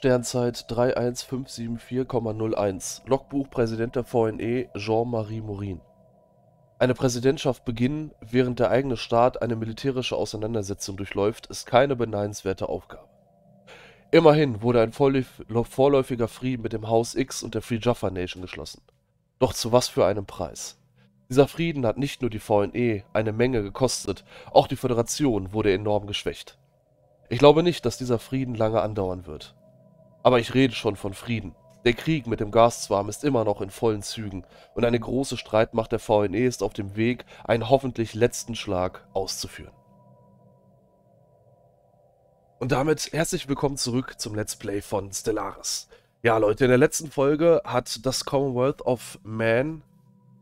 Sternzeit 31574,01 Logbuch Präsident der VNE Jean-Marie Morin Eine Präsidentschaft beginnen, während der eigene Staat eine militärische Auseinandersetzung durchläuft, ist keine beneidenswerte Aufgabe. Immerhin wurde ein vorläufiger Frieden mit dem Haus X und der Free Jaffa Nation geschlossen. Doch zu was für einem Preis? Dieser Frieden hat nicht nur die VNE eine Menge gekostet, auch die Föderation wurde enorm geschwächt. Ich glaube nicht, dass dieser Frieden lange andauern wird. Aber ich rede schon von Frieden. Der Krieg mit dem Gaszwarm ist immer noch in vollen Zügen und eine große Streitmacht der VNE ist auf dem Weg, einen hoffentlich letzten Schlag auszuführen. Und damit herzlich willkommen zurück zum Let's Play von Stellaris. Ja Leute, in der letzten Folge hat das Commonwealth of Man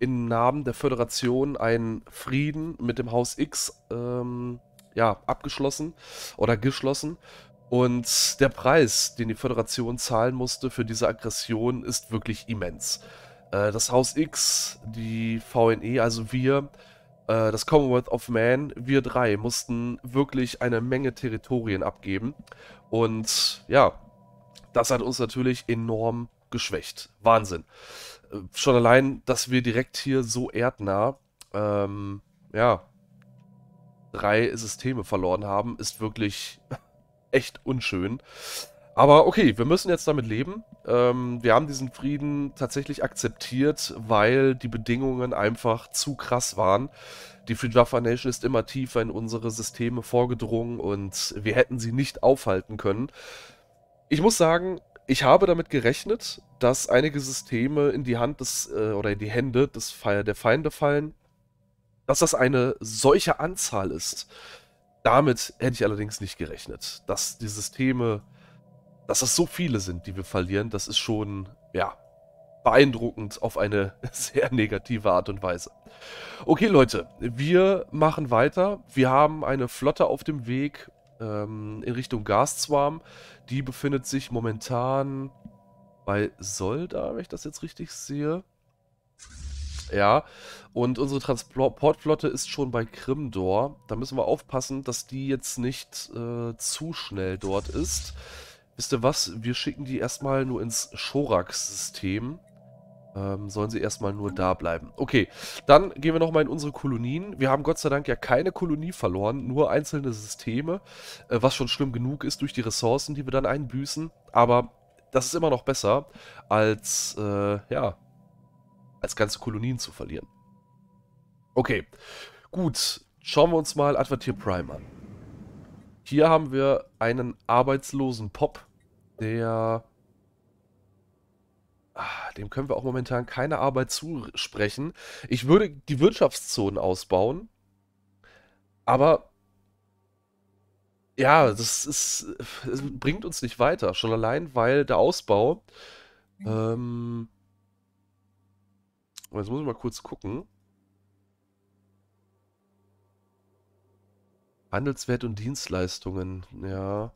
im Namen der Föderation einen Frieden mit dem Haus X ähm, ja, abgeschlossen oder geschlossen und der Preis, den die Föderation zahlen musste für diese Aggression, ist wirklich immens. Äh, das Haus X, die VNE, also wir, äh, das Commonwealth of Man, wir drei mussten wirklich eine Menge Territorien abgeben. Und ja, das hat uns natürlich enorm geschwächt. Wahnsinn. Äh, schon allein, dass wir direkt hier so erdnah, ähm, ja, drei Systeme verloren haben, ist wirklich echt unschön. Aber okay, wir müssen jetzt damit leben. Ähm, wir haben diesen Frieden tatsächlich akzeptiert, weil die Bedingungen einfach zu krass waren. Die Friedwa Nation ist immer tiefer in unsere Systeme vorgedrungen und wir hätten sie nicht aufhalten können. Ich muss sagen, ich habe damit gerechnet, dass einige Systeme in die Hand des äh, oder in die Hände des Fe der Feinde fallen, dass das eine solche Anzahl ist. Damit hätte ich allerdings nicht gerechnet, dass die Systeme, dass es so viele sind, die wir verlieren, das ist schon, ja, beeindruckend auf eine sehr negative Art und Weise. Okay, Leute, wir machen weiter. Wir haben eine Flotte auf dem Weg ähm, in Richtung Gaswarm. Die befindet sich momentan bei Solda, wenn ich das jetzt richtig sehe. Ja, und unsere Transportflotte ist schon bei Krimdor. Da müssen wir aufpassen, dass die jetzt nicht äh, zu schnell dort ist. Wisst ihr was? Wir schicken die erstmal nur ins Shorax-System. Ähm, sollen sie erstmal nur da bleiben. Okay, dann gehen wir nochmal in unsere Kolonien. Wir haben Gott sei Dank ja keine Kolonie verloren, nur einzelne Systeme, äh, was schon schlimm genug ist durch die Ressourcen, die wir dann einbüßen. Aber das ist immer noch besser als, äh, ja, als ganze Kolonien zu verlieren. Okay, gut. Schauen wir uns mal Advertier Prime an. Hier haben wir einen arbeitslosen Pop, der... Ah, dem können wir auch momentan keine Arbeit zusprechen. Ich würde die Wirtschaftszonen ausbauen, aber ja, das ist, das bringt uns nicht weiter. Schon allein, weil der Ausbau mhm. ähm, und jetzt muss ich mal kurz gucken. Handelswert und Dienstleistungen, ja.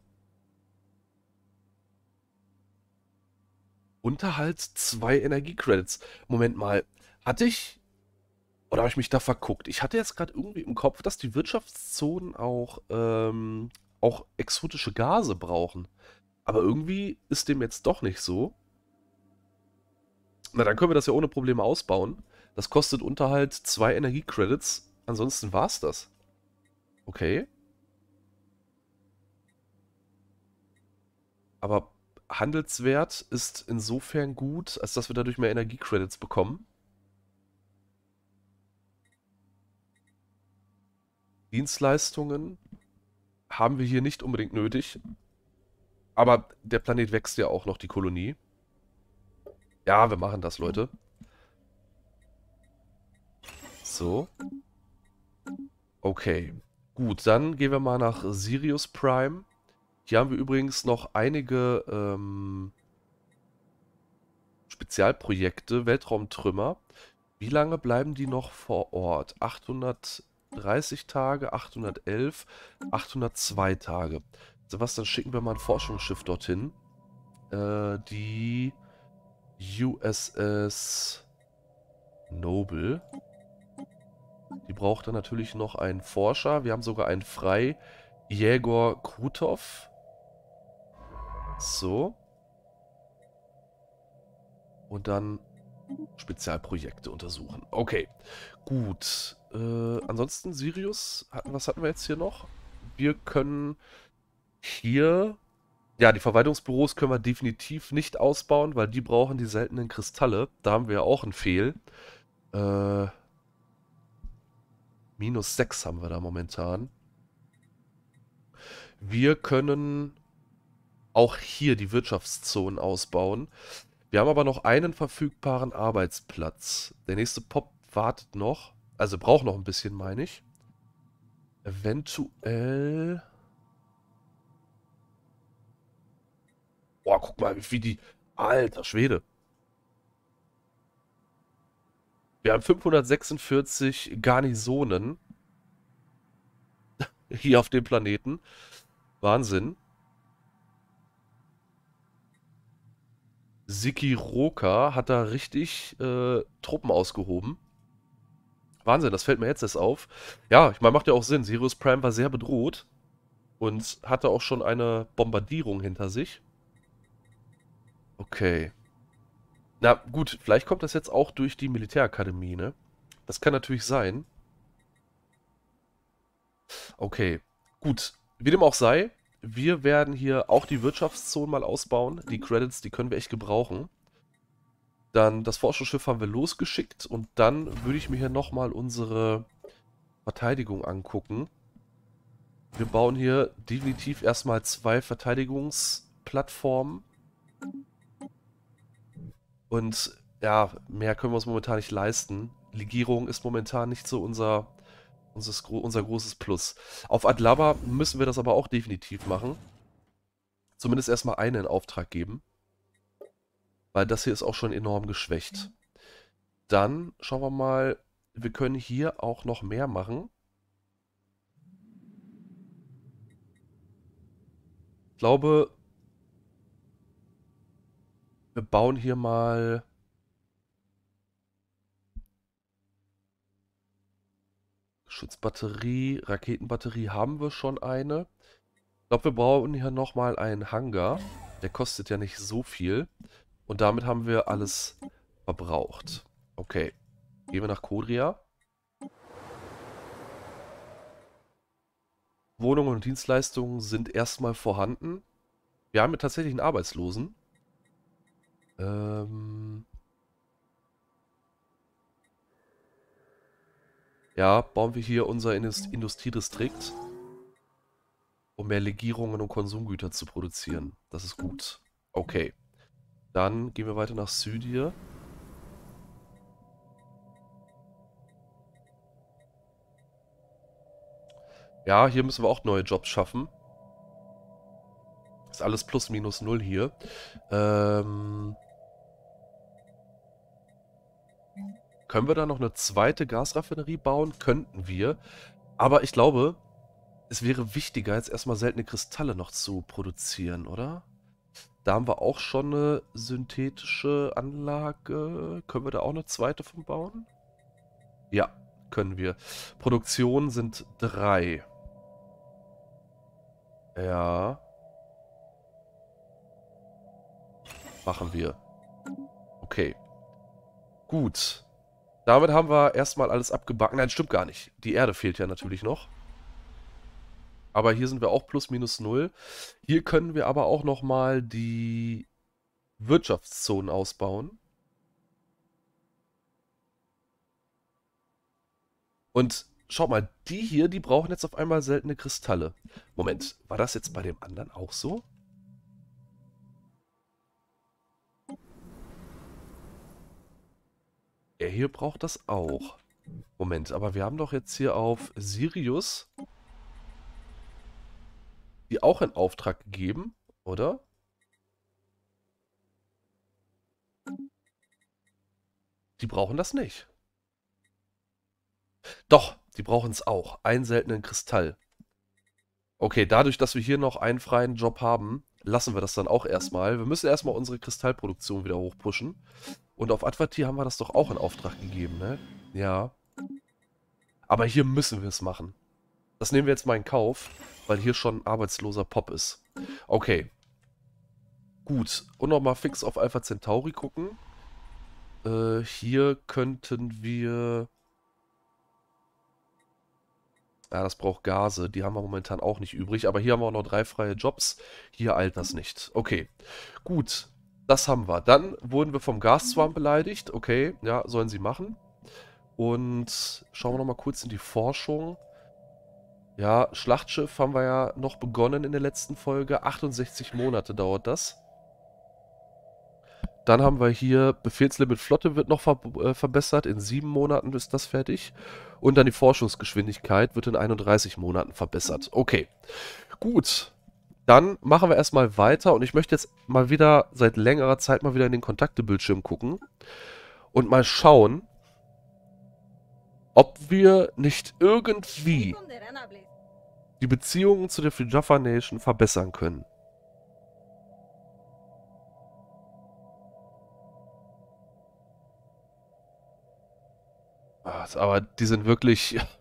Unterhalt zwei Energiecredits. Moment mal, hatte ich. Oder habe ich mich da verguckt? Ich hatte jetzt gerade irgendwie im Kopf, dass die Wirtschaftszonen auch, ähm, auch exotische Gase brauchen. Aber irgendwie ist dem jetzt doch nicht so. Na, dann können wir das ja ohne Probleme ausbauen. Das kostet Unterhalt zwei Energiecredits. Ansonsten war's das. Okay. Aber Handelswert ist insofern gut, als dass wir dadurch mehr Energiecredits bekommen. Dienstleistungen haben wir hier nicht unbedingt nötig. Aber der Planet wächst ja auch noch, die Kolonie. Ja, wir machen das, Leute. So. Okay. Gut, dann gehen wir mal nach Sirius Prime. Hier haben wir übrigens noch einige ähm, Spezialprojekte, Weltraumtrümmer. Wie lange bleiben die noch vor Ort? 830 Tage, 811, 802 Tage. Sebastian, schicken wir mal ein Forschungsschiff dorthin. Äh, die USS Noble. Die braucht dann natürlich noch einen Forscher. Wir haben sogar einen frei. Jägor Krutov. So. Und dann Spezialprojekte untersuchen. Okay, gut. Äh, ansonsten Sirius, was hatten wir jetzt hier noch? Wir können hier ja, die Verwaltungsbüros können wir definitiv nicht ausbauen, weil die brauchen die seltenen Kristalle. Da haben wir ja auch einen Fehl. Äh, minus 6 haben wir da momentan. Wir können auch hier die Wirtschaftszonen ausbauen. Wir haben aber noch einen verfügbaren Arbeitsplatz. Der nächste Pop wartet noch. Also braucht noch ein bisschen, meine ich. Eventuell Boah, guck mal, wie die. Alter Schwede. Wir haben 546 Garnisonen hier auf dem Planeten. Wahnsinn. Sikiroka hat da richtig äh, Truppen ausgehoben. Wahnsinn, das fällt mir jetzt erst auf. Ja, ich meine, macht ja auch Sinn. Sirius Prime war sehr bedroht und hatte auch schon eine Bombardierung hinter sich. Okay. Na gut, vielleicht kommt das jetzt auch durch die Militärakademie, ne? Das kann natürlich sein. Okay, gut. Wie dem auch sei, wir werden hier auch die Wirtschaftszone mal ausbauen. Die Credits, die können wir echt gebrauchen. Dann das Forschungsschiff haben wir losgeschickt und dann würde ich mir hier nochmal unsere Verteidigung angucken. Wir bauen hier definitiv erstmal zwei Verteidigungsplattformen. Und ja, mehr können wir uns momentan nicht leisten. Legierung ist momentan nicht so unser, unser, unser großes Plus. Auf Adlaba müssen wir das aber auch definitiv machen. Zumindest erstmal einen in Auftrag geben. Weil das hier ist auch schon enorm geschwächt. Dann schauen wir mal, wir können hier auch noch mehr machen. Ich glaube, wir bauen hier mal... Schutzbatterie, Raketenbatterie haben wir schon eine. Ich glaube, wir brauchen hier nochmal einen Hangar. Der kostet ja nicht so viel. Und damit haben wir alles verbraucht. Okay. Gehen wir nach Kodria. Wohnungen und Dienstleistungen sind erstmal vorhanden. Wir haben hier tatsächlich einen Arbeitslosen. Ähm ja, bauen wir hier unser Indust Industriedistrikt, um mehr Legierungen und Konsumgüter zu produzieren. Das ist gut. Okay. Dann gehen wir weiter nach Süd hier. Ja, hier müssen wir auch neue Jobs schaffen. Ist alles plus minus null hier. Ähm, Können wir da noch eine zweite Gasraffinerie bauen? Könnten wir. Aber ich glaube, es wäre wichtiger, jetzt erstmal seltene Kristalle noch zu produzieren, oder? Da haben wir auch schon eine synthetische Anlage. Können wir da auch eine zweite von bauen? Ja, können wir. Produktion sind drei. Ja. Machen wir. Okay. Gut. Gut. Damit haben wir erstmal alles abgebacken. Nein, stimmt gar nicht. Die Erde fehlt ja natürlich noch. Aber hier sind wir auch plus minus null. Hier können wir aber auch nochmal die Wirtschaftszonen ausbauen. Und schaut mal, die hier, die brauchen jetzt auf einmal seltene Kristalle. Moment, war das jetzt bei dem anderen auch so? Er hier braucht das auch. Moment, aber wir haben doch jetzt hier auf Sirius die auch in Auftrag gegeben, oder? Die brauchen das nicht. Doch, die brauchen es auch. Einen seltenen Kristall. Okay, dadurch, dass wir hier noch einen freien Job haben, lassen wir das dann auch erstmal. Wir müssen erstmal unsere Kristallproduktion wieder hochpushen. Und auf Advertier haben wir das doch auch in Auftrag gegeben, ne? Ja. Aber hier müssen wir es machen. Das nehmen wir jetzt mal in Kauf, weil hier schon arbeitsloser Pop ist. Okay. Gut. Und nochmal fix auf Alpha Centauri gucken. Äh, hier könnten wir... Ja, das braucht Gase. Die haben wir momentan auch nicht übrig. Aber hier haben wir auch noch drei freie Jobs. Hier eilt das nicht. Okay. Gut das haben wir. Dann wurden wir vom Gaszwamp beleidigt. Okay, ja, sollen sie machen. Und schauen wir nochmal kurz in die Forschung. Ja, Schlachtschiff haben wir ja noch begonnen in der letzten Folge. 68 Monate dauert das. Dann haben wir hier Befehlslimit Flotte wird noch ver äh, verbessert. In sieben Monaten ist das fertig. Und dann die Forschungsgeschwindigkeit wird in 31 Monaten verbessert. Okay, gut. Dann machen wir erstmal weiter und ich möchte jetzt mal wieder seit längerer Zeit mal wieder in den Kontaktebildschirm gucken und mal schauen, ob wir nicht irgendwie die Beziehungen zu der Fujaffa Nation verbessern können. Also, aber die sind wirklich...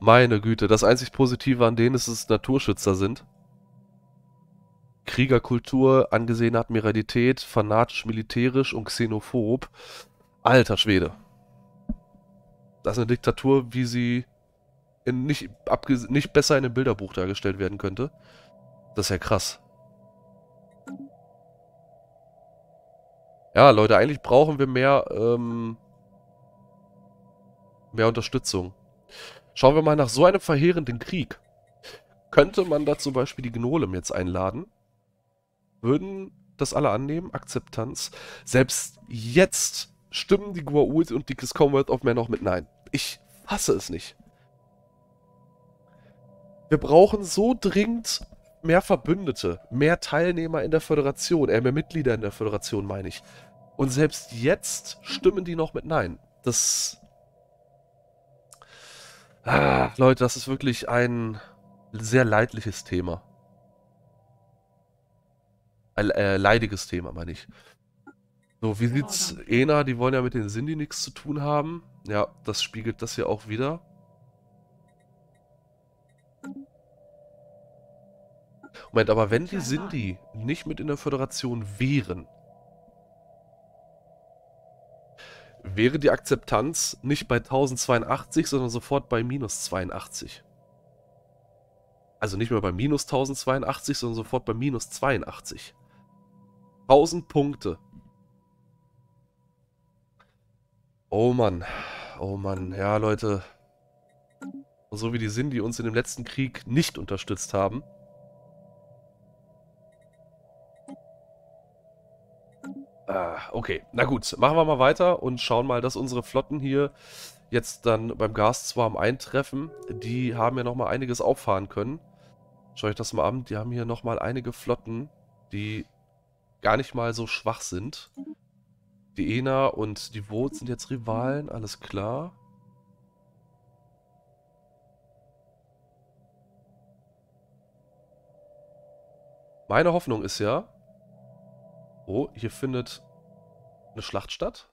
Meine Güte, das einzig Positive an denen ist, dass es Naturschützer sind. Kriegerkultur, angesehene Admiralität, fanatisch-militärisch und xenophob. Alter Schwede. Das ist eine Diktatur, wie sie nicht, nicht besser in einem Bilderbuch dargestellt werden könnte. Das ist ja krass. Ja, Leute, eigentlich brauchen wir mehr, ähm, mehr Unterstützung. Schauen wir mal nach so einem verheerenden Krieg. Könnte man da zum Beispiel die Gnolem jetzt einladen? würden das alle annehmen, Akzeptanz. Selbst jetzt stimmen die Guault und die Commonwealth of Men noch mit Nein. Ich fasse es nicht. Wir brauchen so dringend mehr Verbündete, mehr Teilnehmer in der Föderation, eher äh, mehr Mitglieder in der Föderation, meine ich. Und selbst jetzt stimmen die noch mit Nein. Das. Ah, Leute, das ist wirklich ein sehr leidliches Thema äh, leidiges Thema, meine ich. So, wie sieht's oh, Ena, die wollen ja mit den Sindhi nichts zu tun haben. Ja, das spiegelt das hier auch wieder. Moment, aber wenn die Sindhi nicht mit in der Föderation wären, wäre die Akzeptanz nicht bei 1082, sondern sofort bei minus 82. Also nicht mehr bei minus 1082, sondern sofort bei minus 82. 1000 Punkte. Oh Mann. Oh Mann. Ja, Leute. So wie die sind, die uns in dem letzten Krieg nicht unterstützt haben. Ah, okay. Na gut, machen wir mal weiter und schauen mal, dass unsere Flotten hier jetzt dann beim Gaszwarm eintreffen. Die haben ja nochmal einiges auffahren können. Schau euch das mal an. Die haben hier nochmal einige Flotten, die gar nicht mal so schwach sind. Die Ena und die Wot sind jetzt Rivalen, alles klar. Meine Hoffnung ist ja... Oh, hier findet eine Schlacht statt.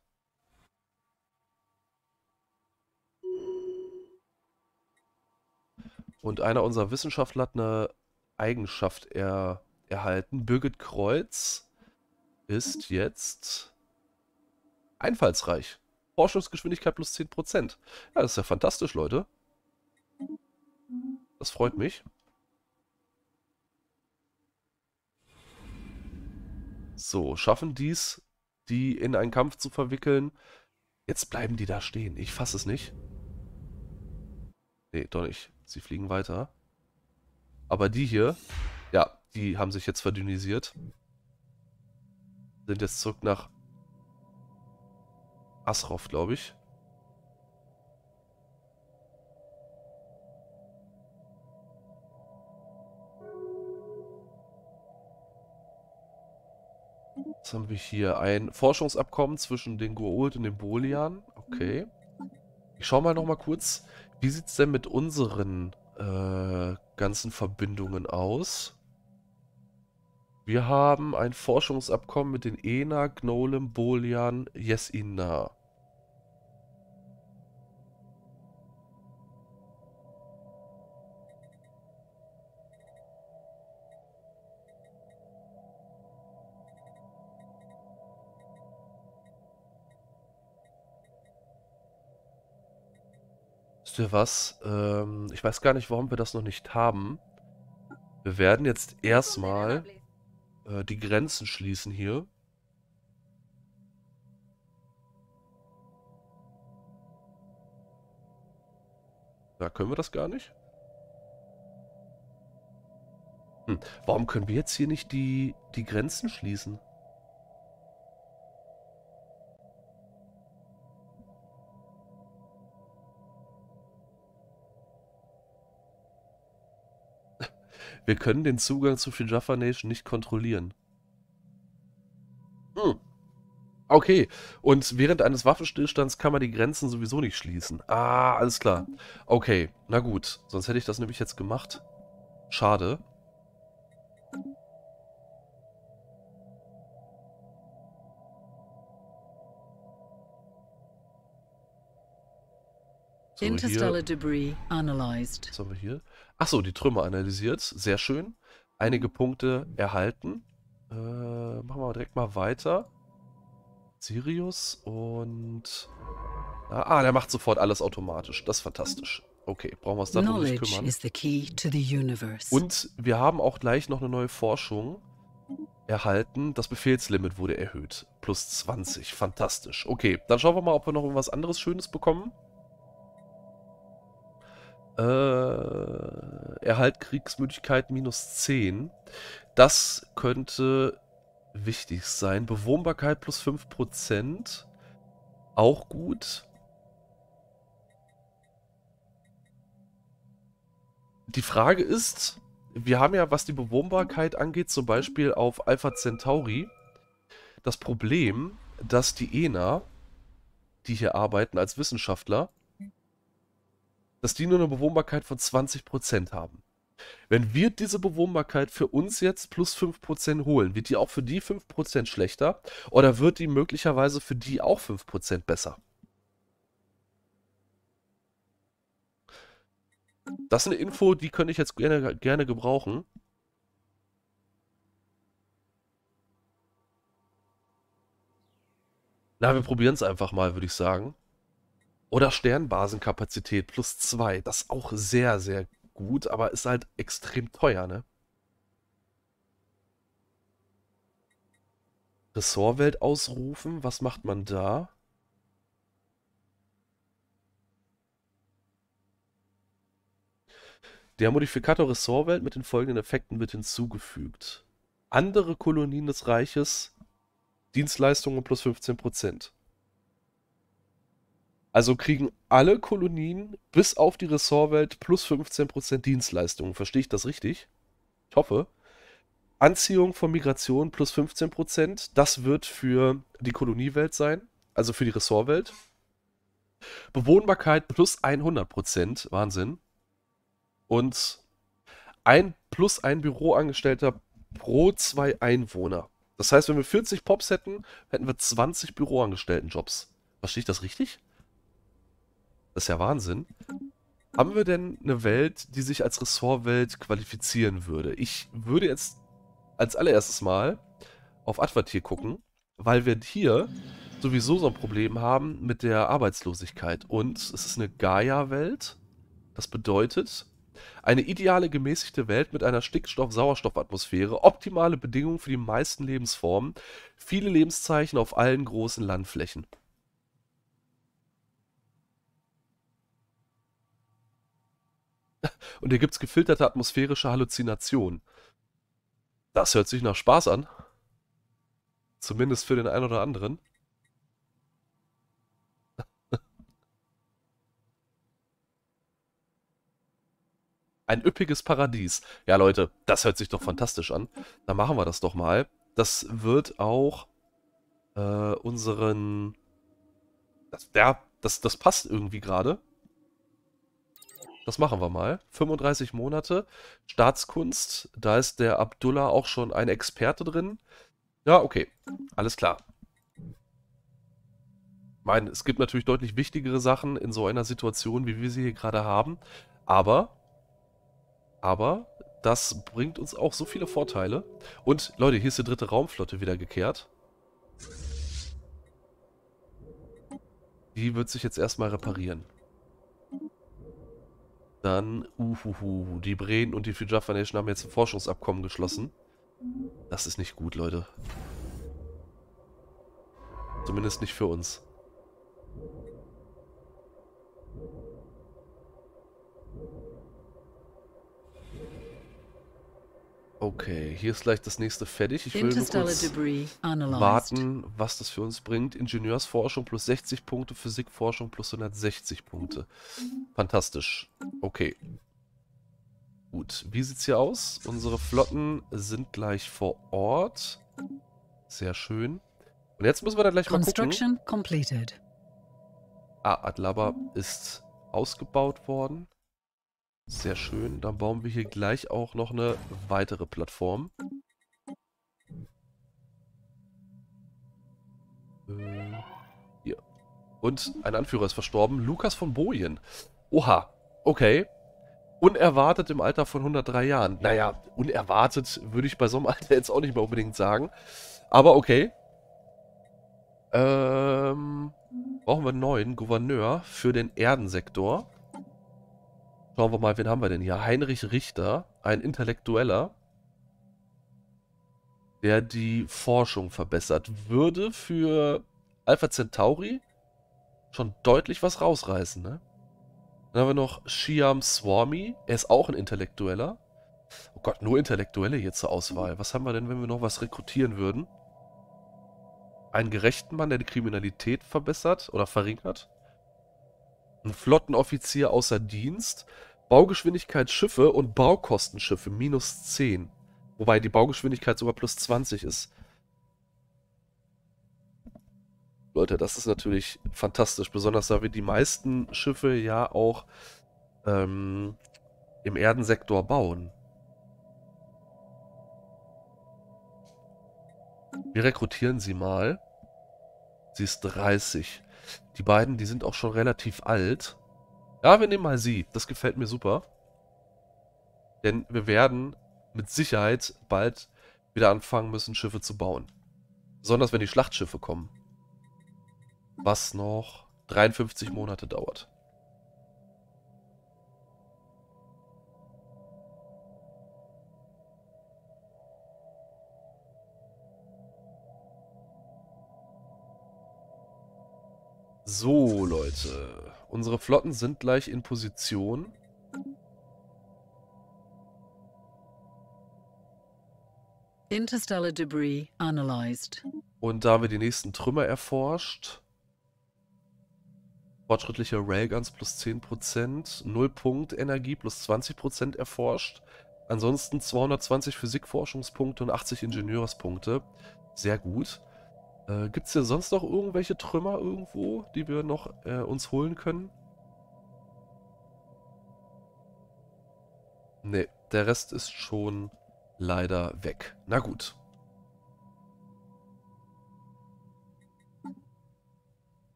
Und einer unserer Wissenschaftler hat eine Eigenschaft er erhalten. Birgit Kreuz ist jetzt einfallsreich. Forschungsgeschwindigkeit plus 10%. Ja, das ist ja fantastisch, Leute. Das freut mich. So, schaffen dies, die in einen Kampf zu verwickeln. Jetzt bleiben die da stehen. Ich fasse es nicht. Nee, doch nicht. Sie fliegen weiter. Aber die hier, ja, die haben sich jetzt verdünnisiert. Sind jetzt zurück nach Asroff, glaube ich. Jetzt haben wir hier ein Forschungsabkommen zwischen den Goold und den Bolian. Okay. Ich schaue mal nochmal kurz, wie sieht es denn mit unseren äh, ganzen Verbindungen aus? Wir haben ein Forschungsabkommen mit den Ena, Gnolem, Bolian, Yesinna. Wisst ihr was? Ähm, ich weiß gar nicht, warum wir das noch nicht haben. Wir werden jetzt erstmal äh, die Grenzen schließen hier. Da können wir das gar nicht. Hm. Warum können wir jetzt hier nicht die, die Grenzen schließen? Wir können den Zugang zu Fijaffa Nation nicht kontrollieren. Hm. Okay, und während eines Waffenstillstands kann man die Grenzen sowieso nicht schließen. Ah, alles klar. Okay, na gut. Sonst hätte ich das nämlich jetzt gemacht. Schade. Interstellar Debris analyzed. Was haben wir hier? Achso, die Trümmer analysiert. Sehr schön. Einige Punkte erhalten. Äh, machen wir direkt mal weiter. Sirius und... Ah, der macht sofort alles automatisch. Das ist fantastisch. Okay, brauchen wir uns darum nicht kümmern. Und wir haben auch gleich noch eine neue Forschung erhalten. Das Befehlslimit wurde erhöht. Plus 20. Fantastisch. Okay, dann schauen wir mal, ob wir noch irgendwas anderes Schönes bekommen. Äh, Erhalt Kriegsmüdigkeit minus 10. Das könnte wichtig sein. Bewohnbarkeit plus 5%. Auch gut. Die Frage ist, wir haben ja, was die Bewohnbarkeit angeht, zum Beispiel auf Alpha Centauri, das Problem, dass die ENA, die hier arbeiten als Wissenschaftler, dass die nur eine Bewohnbarkeit von 20% haben. Wenn wir diese Bewohnbarkeit für uns jetzt plus 5% holen, wird die auch für die 5% schlechter oder wird die möglicherweise für die auch 5% besser? Das ist eine Info, die könnte ich jetzt gerne, gerne gebrauchen. Na, wir probieren es einfach mal, würde ich sagen. Oder Sternbasenkapazität plus 2. Das ist auch sehr, sehr gut, aber ist halt extrem teuer, ne? Ressortwelt ausrufen, was macht man da? Der Modifikator Ressortwelt mit den folgenden Effekten wird hinzugefügt. Andere Kolonien des Reiches, Dienstleistungen plus 15%. Also kriegen alle Kolonien bis auf die Ressortwelt plus 15% Dienstleistungen. Verstehe ich das richtig? Ich hoffe. Anziehung von Migration plus 15%. Das wird für die Koloniewelt sein. Also für die Ressortwelt. Bewohnbarkeit plus 100%. Wahnsinn. Und ein plus ein Büroangestellter pro zwei Einwohner. Das heißt, wenn wir 40 Pops hätten, hätten wir 20 Büroangestelltenjobs. Verstehe ich das richtig? Das ist ja Wahnsinn. Haben wir denn eine Welt, die sich als Ressortwelt qualifizieren würde? Ich würde jetzt als allererstes mal auf Advertier gucken, weil wir hier sowieso so ein Problem haben mit der Arbeitslosigkeit. Und es ist eine Gaia-Welt. Das bedeutet, eine ideale gemäßigte Welt mit einer Stickstoff-Sauerstoff-Atmosphäre, optimale Bedingungen für die meisten Lebensformen, viele Lebenszeichen auf allen großen Landflächen. Und hier gibt es gefilterte atmosphärische Halluzinationen. Das hört sich nach Spaß an. Zumindest für den einen oder anderen. Ein üppiges Paradies. Ja, Leute, das hört sich doch fantastisch an. Dann machen wir das doch mal. Das wird auch äh, unseren... Das, ja, das, das passt irgendwie gerade. Das machen wir mal. 35 Monate Staatskunst. Da ist der Abdullah auch schon ein Experte drin. Ja, okay. Alles klar. Ich meine, es gibt natürlich deutlich wichtigere Sachen in so einer Situation, wie wir sie hier gerade haben. Aber, aber, das bringt uns auch so viele Vorteile. Und, Leute, hier ist die dritte Raumflotte wieder gekehrt. Die wird sich jetzt erstmal reparieren. Dann, uhuhu, die Breen und die Future Nation haben jetzt ein Forschungsabkommen geschlossen. Das ist nicht gut, Leute. Zumindest nicht für uns. Okay, hier ist gleich das nächste fertig. Ich will nur kurz warten, was das für uns bringt. Ingenieursforschung plus 60 Punkte, Physikforschung plus 160 Punkte. Fantastisch. Okay. Gut, wie sieht's hier aus? Unsere Flotten sind gleich vor Ort. Sehr schön. Und jetzt müssen wir da gleich mal gucken. Completed. Ah, Adlaba ist ausgebaut worden. Sehr schön. Dann bauen wir hier gleich auch noch eine weitere Plattform. Äh, hier. Und ein Anführer ist verstorben. Lukas von Bojen. Oha. Okay. Unerwartet im Alter von 103 Jahren. Naja, unerwartet würde ich bei so einem Alter jetzt auch nicht mehr unbedingt sagen. Aber okay. Ähm, brauchen wir einen neuen Gouverneur für den Erdensektor. Schauen wir mal, wen haben wir denn hier? Heinrich Richter, ein Intellektueller, der die Forschung verbessert. Würde für Alpha Centauri schon deutlich was rausreißen, ne? Dann haben wir noch Shiam Swami, er ist auch ein Intellektueller. Oh Gott, nur Intellektuelle hier zur Auswahl. Was haben wir denn, wenn wir noch was rekrutieren würden? Einen gerechten Mann, der die Kriminalität verbessert oder verringert. Ein Flottenoffizier außer Dienst. Baugeschwindigkeit Schiffe und Baukostenschiffe minus 10. Wobei die Baugeschwindigkeit sogar plus 20 ist. Leute, das ist natürlich fantastisch. Besonders da wir die meisten Schiffe ja auch ähm, im Erdensektor bauen. Wir rekrutieren sie mal die ist 30. Die beiden, die sind auch schon relativ alt. Ja, wir nehmen mal sie. Das gefällt mir super. Denn wir werden mit Sicherheit bald wieder anfangen müssen, Schiffe zu bauen. Besonders wenn die Schlachtschiffe kommen. Was noch 53 Monate dauert. So, Leute. Unsere Flotten sind gleich in Position. Interstellar Debris analyzed. Und da haben wir die nächsten Trümmer erforscht. Fortschrittliche Railguns plus 10%, nullpunkt Energie plus 20% erforscht. Ansonsten 220 Physikforschungspunkte und 80 Ingenieurspunkte. Sehr gut. Äh, Gibt es hier sonst noch irgendwelche Trümmer irgendwo, die wir noch äh, uns holen können? Ne, der Rest ist schon leider weg. Na gut.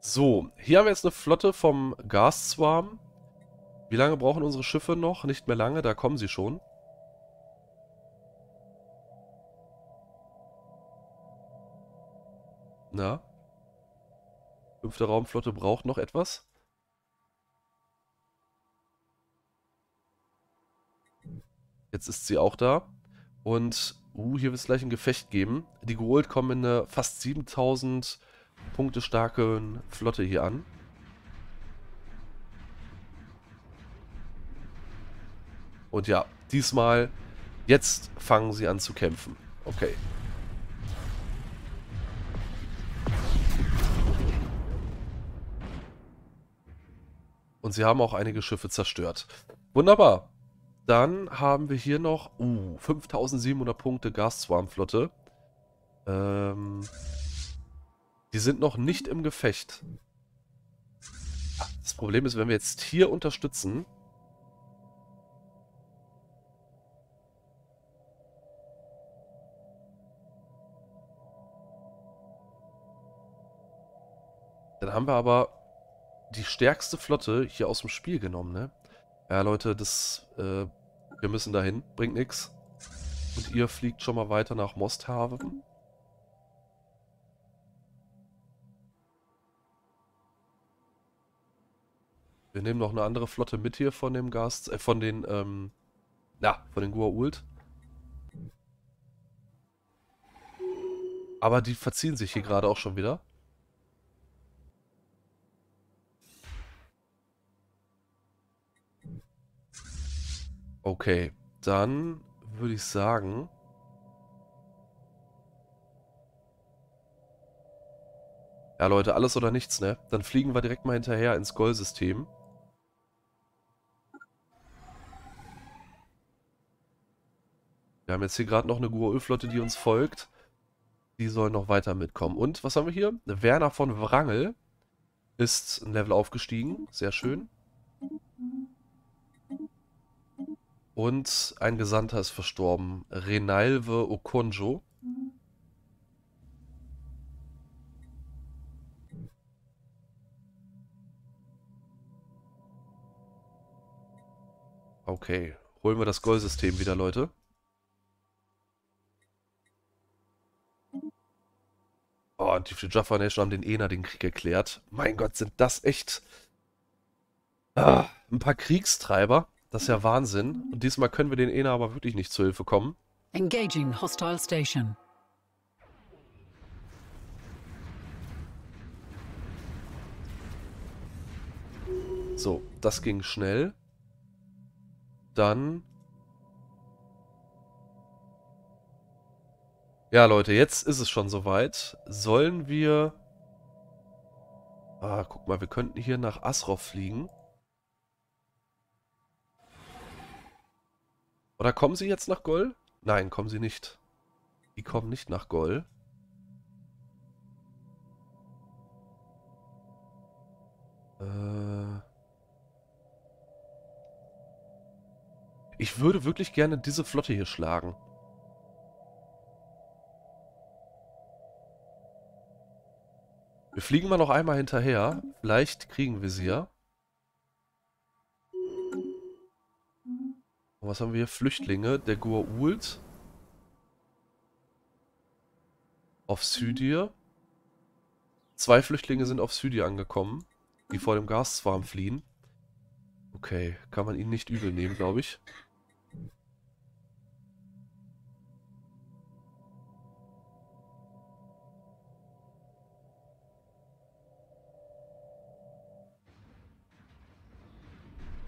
So, hier haben wir jetzt eine Flotte vom Gaszwarm. Wie lange brauchen unsere Schiffe noch? Nicht mehr lange, da kommen sie schon. Na? Fünfte Raumflotte braucht noch etwas? Jetzt ist sie auch da. Und uh, hier wird es gleich ein Gefecht geben. Die geholt kommen in eine fast 7000 Punkte starke Flotte hier an. Und ja, diesmal, jetzt fangen sie an zu kämpfen. Okay. Und sie haben auch einige Schiffe zerstört. Wunderbar. Dann haben wir hier noch uh, 5700 Punkte Gaszwarmflotte. Ähm, die sind noch nicht im Gefecht. Das Problem ist, wenn wir jetzt hier unterstützen... Dann haben wir aber die stärkste Flotte hier aus dem Spiel genommen, ne? Ja, Leute, das, äh, wir müssen dahin, bringt nichts. Und ihr fliegt schon mal weiter nach Mosthaven. Wir nehmen noch eine andere Flotte mit hier von dem Gast, äh, von den, ähm, na, von den Gua'uld. Aber die verziehen sich hier gerade auch schon wieder. Okay, dann würde ich sagen... Ja, Leute, alles oder nichts, ne? Dann fliegen wir direkt mal hinterher ins Goal-System. Wir haben jetzt hier gerade noch eine Guaul-Flotte, die uns folgt. Die soll noch weiter mitkommen. Und was haben wir hier? Werner von Wrangel ist ein Level aufgestiegen. Sehr schön. Und ein Gesandter ist verstorben. Renalve Okonjo. Okay, holen wir das Gold-System wieder, Leute. Oh, und die Future Foundation haben den ENA den Krieg erklärt. Mein Gott, sind das echt ah, ein paar Kriegstreiber. Das ist ja Wahnsinn. Und diesmal können wir den Ena aber wirklich nicht zu Hilfe kommen. Engaging hostile station. So, das ging schnell. Dann... Ja, Leute, jetzt ist es schon soweit. Sollen wir... Ah, guck mal, wir könnten hier nach Asrof fliegen. Oder kommen sie jetzt nach Goll? Nein, kommen sie nicht. Die kommen nicht nach Goll. Äh. ich würde wirklich gerne diese Flotte hier schlagen. Wir fliegen mal noch einmal hinterher. Vielleicht kriegen wir sie ja. Was haben wir hier? Flüchtlinge der Gua'uld. Auf Sydir. Zwei Flüchtlinge sind auf Sydir angekommen, die vor dem Gaszwarm fliehen. Okay, kann man ihnen nicht übel nehmen, glaube ich.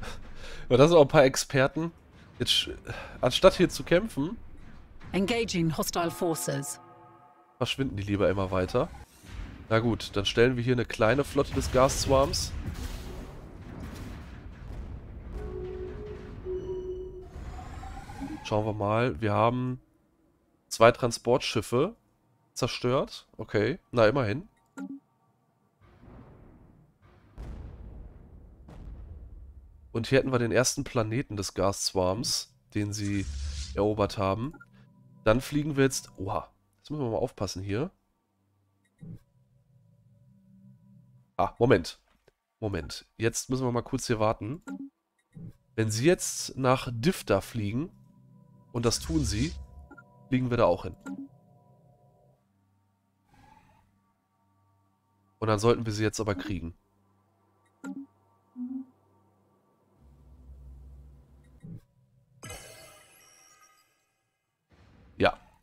Aber das sind auch ein paar Experten. Jetzt, anstatt hier zu kämpfen, Engaging hostile forces. verschwinden die lieber immer weiter. Na gut, dann stellen wir hier eine kleine Flotte des Gas-Swarms. Schauen wir mal. Wir haben zwei Transportschiffe zerstört. Okay, na immerhin. Und hier hätten wir den ersten Planeten des Gas Swarms, den sie erobert haben. Dann fliegen wir jetzt... Oha, jetzt müssen wir mal aufpassen hier. Ah, Moment. Moment. Jetzt müssen wir mal kurz hier warten. Wenn sie jetzt nach Difta fliegen, und das tun sie, fliegen wir da auch hin. Und dann sollten wir sie jetzt aber kriegen.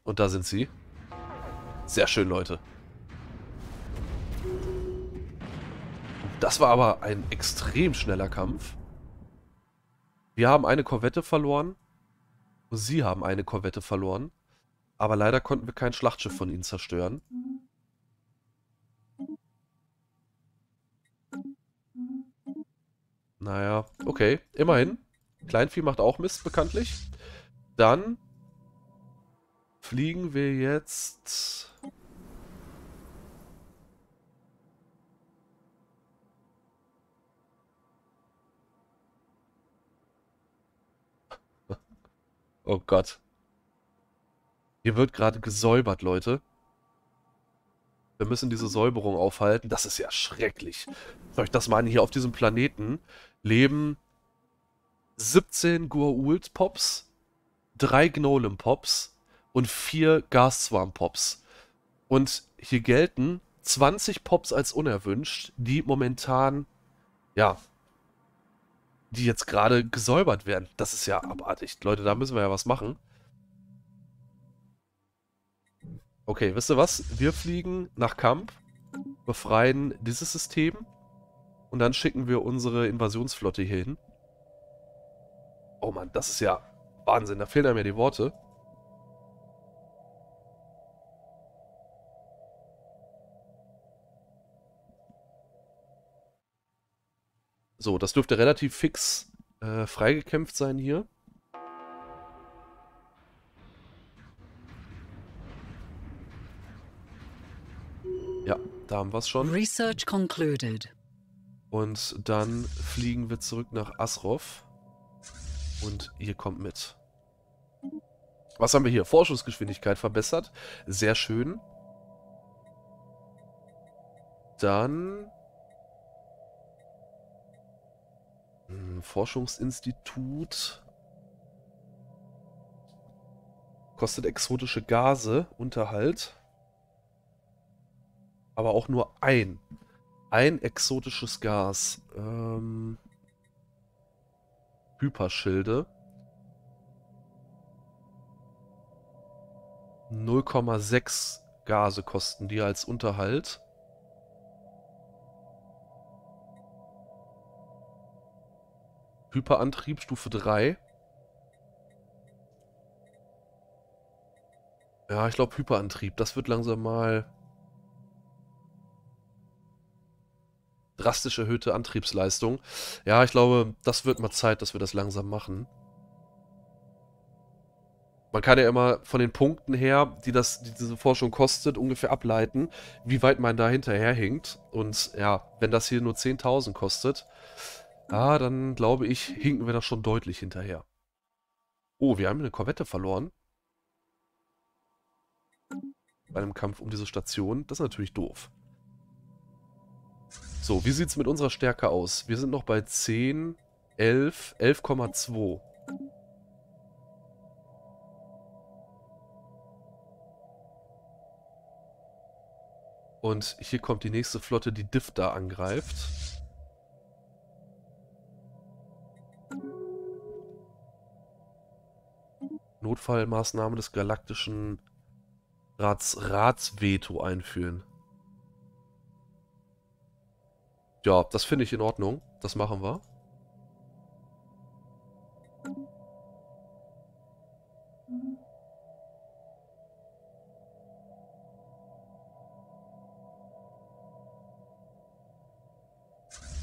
Und da sind sie. Sehr schön, Leute. Das war aber ein extrem schneller Kampf. Wir haben eine Korvette verloren. sie haben eine Korvette verloren. Aber leider konnten wir kein Schlachtschiff von ihnen zerstören. Naja, okay, immerhin. Kleinvieh macht auch Mist, bekanntlich. Dann fliegen wir jetzt... Oh Gott. Hier wird gerade gesäubert, Leute. Wir müssen diese Säuberung aufhalten. Das ist ja schrecklich. Soll ich das meinen? Hier auf diesem Planeten leben 17 Gua'uld-Pops, 3 Gnolem-Pops, und vier Gas-Swarm-Pops. Und hier gelten 20 Pops als unerwünscht, die momentan, ja, die jetzt gerade gesäubert werden. Das ist ja abartig. Leute, da müssen wir ja was machen. Okay, wisst ihr was? Wir fliegen nach Kamp, befreien dieses System und dann schicken wir unsere Invasionsflotte hier hin. Oh Mann, das ist ja Wahnsinn. Da fehlen einem ja die Worte. So, das dürfte relativ fix äh, freigekämpft sein hier. Ja, da haben wir es schon. Research concluded. Und dann fliegen wir zurück nach Asrov. Und ihr kommt mit. Was haben wir hier? Forschungsgeschwindigkeit verbessert. Sehr schön. Dann Forschungsinstitut. Kostet exotische Gase, Unterhalt. Aber auch nur ein. Ein exotisches Gas. Ähm, Hyperschilde. 0,6 Gase kosten die als Unterhalt. Hyperantrieb, Stufe 3. Ja, ich glaube Hyperantrieb. Das wird langsam mal... Drastisch erhöhte Antriebsleistung. Ja, ich glaube, das wird mal Zeit, dass wir das langsam machen. Man kann ja immer von den Punkten her, die das die diese Forschung kostet, ungefähr ableiten, wie weit man da hinterherhinkt. Und ja, wenn das hier nur 10.000 kostet, Ah, dann glaube ich, hinken wir da schon deutlich hinterher. Oh, wir haben eine Korvette verloren. Bei einem Kampf um diese Station. Das ist natürlich doof. So, wie sieht es mit unserer Stärke aus? Wir sind noch bei 10, 11, 11,2. Und hier kommt die nächste Flotte, die Div da angreift. Notfallmaßnahme des galaktischen Rats Ratsveto einführen. Ja, das finde ich in Ordnung. Das machen wir.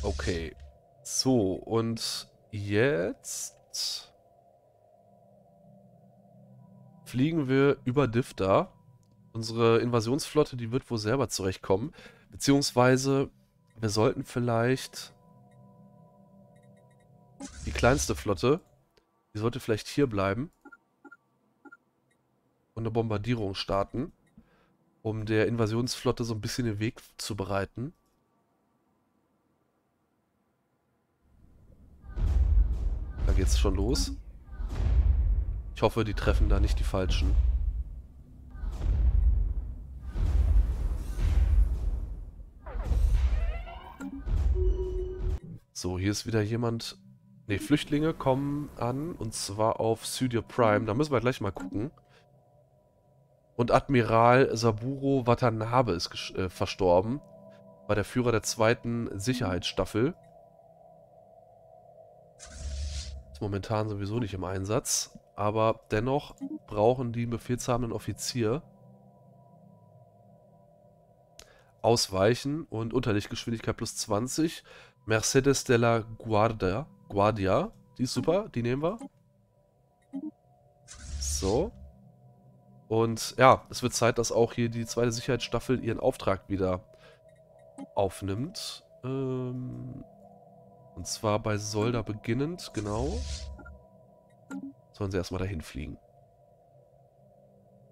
Okay. So, und jetzt fliegen wir über Difta. Unsere Invasionsflotte, die wird wohl selber zurechtkommen. Beziehungsweise, wir sollten vielleicht die kleinste Flotte, die sollte vielleicht hier bleiben und eine Bombardierung starten, um der Invasionsflotte so ein bisschen den Weg zu bereiten. Da geht's schon los. Ich hoffe, die treffen da nicht die Falschen. So, hier ist wieder jemand... Ne, Flüchtlinge kommen an, und zwar auf Sydia Prime. Da müssen wir gleich mal gucken. Und Admiral Saburo Watanabe ist äh, verstorben. War der Führer der zweiten Sicherheitsstaffel. Ist momentan sowieso nicht im Einsatz. Aber dennoch brauchen die einen befehlshabenden Offizier Ausweichen und Unterlichtgeschwindigkeit plus 20. Mercedes de la Guardia. Guardia. Die ist super, die nehmen wir. So. Und ja, es wird Zeit, dass auch hier die zweite Sicherheitsstaffel ihren Auftrag wieder aufnimmt. Ähm, und zwar bei Solda beginnend, Genau sollen sie erstmal dahin fliegen.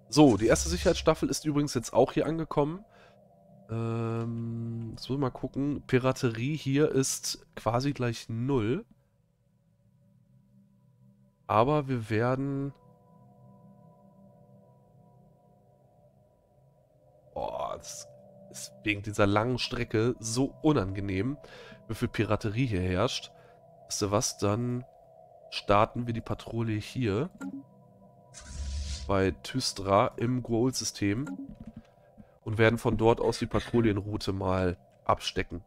So, die erste Sicherheitsstaffel ist übrigens jetzt auch hier angekommen. Ähm, jetzt muss ich mal gucken. Piraterie hier ist quasi gleich null. Aber wir werden... Boah, das ist wegen dieser langen Strecke so unangenehm, wie viel Piraterie hier herrscht. Weißt du was, dann starten wir die Patrouille hier bei Tystra im Goal-System und werden von dort aus die Patrouillenroute mal abstecken.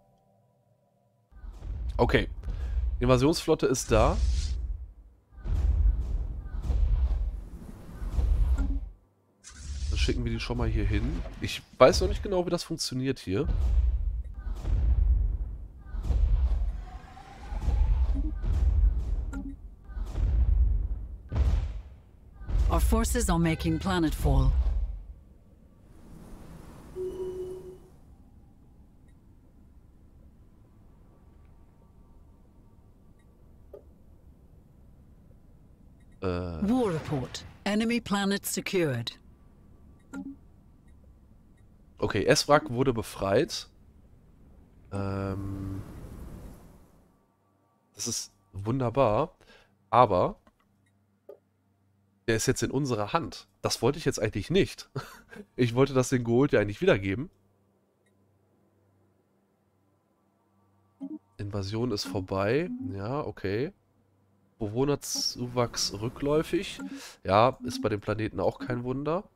Okay. Invasionsflotte ist da. Dann schicken wir die schon mal hier hin. Ich weiß noch nicht genau, wie das funktioniert hier. Our forces are making planetfall. Uh. War report. Enemy planet secured. Okay, Esrak wurde befreit. Ähm, das ist wunderbar. Aber der ist jetzt in unserer Hand. Das wollte ich jetzt eigentlich nicht. Ich wollte das den Geholt ja eigentlich wiedergeben. Invasion ist vorbei. Ja, okay. Bewohnerzuwachs rückläufig. Ja, ist bei dem Planeten auch kein Wunder.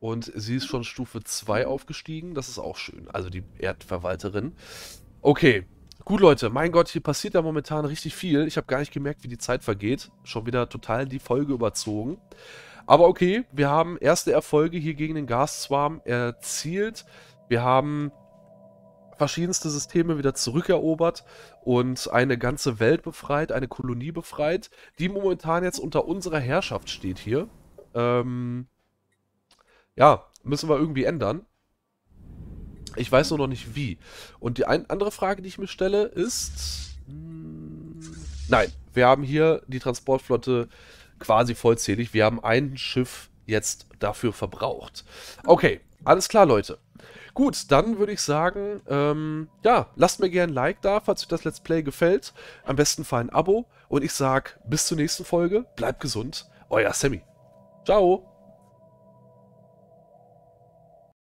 Und sie ist schon Stufe 2 aufgestiegen. Das ist auch schön. Also die Erdverwalterin. Okay, Gut, Leute, mein Gott, hier passiert ja momentan richtig viel. Ich habe gar nicht gemerkt, wie die Zeit vergeht. Schon wieder total die Folge überzogen. Aber okay, wir haben erste Erfolge hier gegen den Gaszwarm erzielt. Wir haben verschiedenste Systeme wieder zurückerobert und eine ganze Welt befreit, eine Kolonie befreit, die momentan jetzt unter unserer Herrschaft steht hier. Ähm, ja, müssen wir irgendwie ändern. Ich weiß nur noch nicht wie. Und die ein, andere Frage, die ich mir stelle, ist... Nein, wir haben hier die Transportflotte quasi vollzählig. Wir haben ein Schiff jetzt dafür verbraucht. Okay, alles klar, Leute. Gut, dann würde ich sagen, ähm, ja, lasst mir gerne ein Like da, falls euch das Let's Play gefällt. Am besten für ein Abo. Und ich sage, bis zur nächsten Folge. Bleibt gesund. Euer Sammy. Ciao.